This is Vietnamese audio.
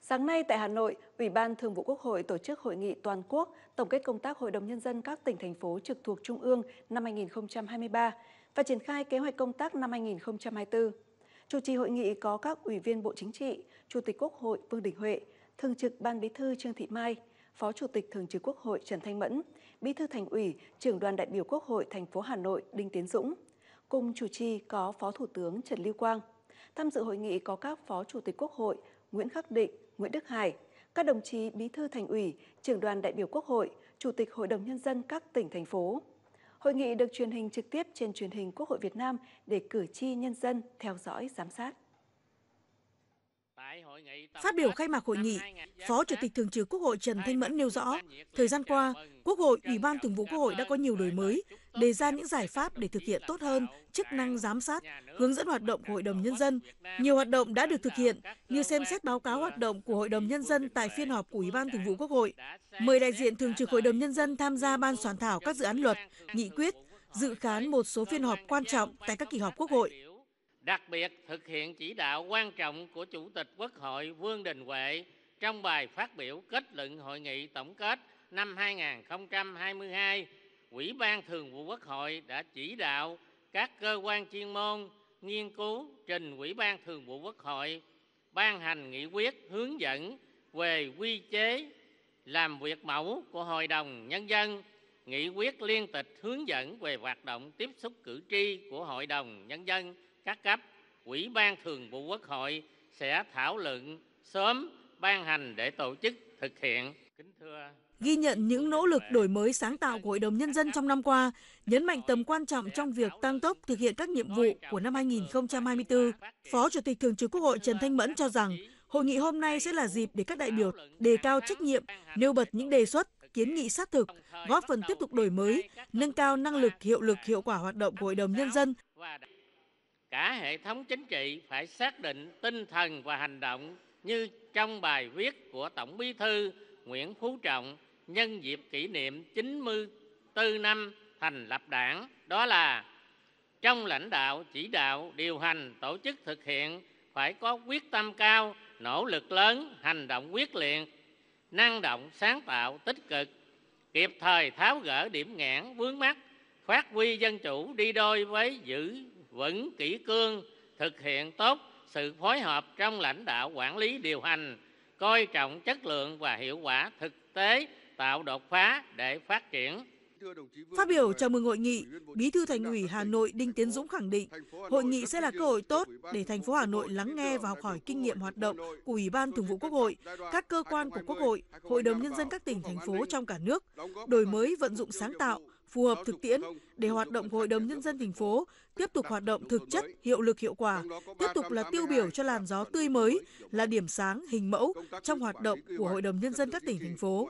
Sáng nay tại Hà Nội, Ủy ban Thường vụ Quốc hội tổ chức hội nghị toàn quốc tổng kết công tác Hội đồng Nhân dân các tỉnh, thành phố trực thuộc Trung ương năm 2023 và triển khai kế hoạch công tác năm 2024. Chủ trì hội nghị có các Ủy viên Bộ Chính trị, Chủ tịch Quốc hội Vương Đình Huệ, Thường trực Ban Bí thư Trương Thị Mai, Phó Chủ tịch Thường trực Quốc hội Trần Thanh Mẫn, Bí thư Thành ủy, Trưởng đoàn đại biểu Quốc hội thành phố Hà Nội Đinh Tiến Dũng, Cùng chủ trì có Phó Thủ tướng Trần Lưu Quang. Tham dự hội nghị có các Phó Chủ tịch Quốc hội Nguyễn Khắc Định, Nguyễn Đức Hải, các đồng chí Bí thư Thành ủy, trưởng đoàn đại biểu Quốc hội, Chủ tịch Hội đồng Nhân dân các tỉnh, thành phố. Hội nghị được truyền hình trực tiếp trên truyền hình Quốc hội Việt Nam để cử tri nhân dân theo dõi giám sát. Phát biểu khai mạc hội nghị, Phó Chủ tịch Thường trực Quốc hội Trần Thanh Mẫn nêu rõ, thời gian qua, Quốc hội, Ủy ban Thường vụ Quốc hội đã có nhiều đổi mới, đề ra những giải pháp để thực hiện tốt hơn chức năng giám sát, hướng dẫn hoạt động của Hội đồng Nhân dân. Nhiều hoạt động đã được thực hiện, như xem xét báo cáo hoạt động của Hội đồng Nhân dân tại phiên họp của Ủy ban Thường vụ Quốc hội, mời đại diện Thường trực Hội đồng Nhân dân tham gia ban soạn thảo các dự án luật, nghị quyết, dự khán một số phiên họp quan trọng tại các kỳ họp Quốc hội đặc biệt thực hiện chỉ đạo quan trọng của Chủ tịch Quốc hội Vương Đình Huệ trong bài phát biểu kết luận hội nghị tổng kết năm 2022, Ủy ban Thường vụ Quốc hội đã chỉ đạo các cơ quan chuyên môn nghiên cứu trình Ủy ban Thường vụ Quốc hội ban hành nghị quyết hướng dẫn về quy chế làm việc mẫu của Hội đồng Nhân dân, nghị quyết liên tịch hướng dẫn về hoạt động tiếp xúc cử tri của Hội đồng Nhân dân các cấp, Ủy ban Thường vụ Quốc hội sẽ thảo luận sớm ban hành để tổ chức thực hiện. Kính thưa ghi nhận những nỗ lực đổi mới sáng tạo của Hội đồng Nhân dân trong năm qua, nhấn mạnh tầm quan trọng trong việc tăng tốc thực hiện các nhiệm vụ của năm 2024. Phó Chủ tịch Thường trực Quốc hội Trần Thanh Mẫn cho rằng, hội nghị hôm nay sẽ là dịp để các đại biểu đề cao trách nhiệm, nêu bật những đề xuất, kiến nghị sát thực, góp phần tiếp tục đổi mới, nâng cao năng lực, hiệu lực, hiệu quả hoạt động của Hội đồng Nhân dân cả hệ thống chính trị phải xác định tinh thần và hành động như trong bài viết của Tổng Bí thư Nguyễn Phú Trọng nhân dịp kỷ niệm 94 năm thành lập đảng, đó là trong lãnh đạo, chỉ đạo, điều hành, tổ chức thực hiện phải có quyết tâm cao, nỗ lực lớn, hành động quyết liệt, năng động, sáng tạo, tích cực, kịp thời tháo gỡ điểm nghẽn, vướng mắt, phát huy dân chủ đi đôi với giữ vững kỹ cương thực hiện tốt sự phối hợp trong lãnh đạo quản lý điều hành coi trọng chất lượng và hiệu quả thực tế tạo đột phá để phát triển Phát biểu chào mừng hội nghị, Bí thư Thành ủy Hà Nội Đinh Tiến Dũng khẳng định, hội nghị sẽ là cơ hội tốt để thành phố Hà Nội lắng nghe và học hỏi kinh nghiệm hoạt động của Ủy ban Thường vụ Quốc hội, các cơ quan của Quốc hội, Hội đồng nhân dân các tỉnh thành phố trong cả nước, đổi mới vận dụng sáng tạo, phù hợp thực tiễn để hoạt động Hội đồng Nhân dân thành phố tiếp tục hoạt động thực chất, hiệu lực hiệu quả, tiếp tục là tiêu biểu cho làn gió tươi mới, là điểm sáng, hình mẫu trong hoạt động của Hội đồng Nhân dân các tỉnh, thành phố.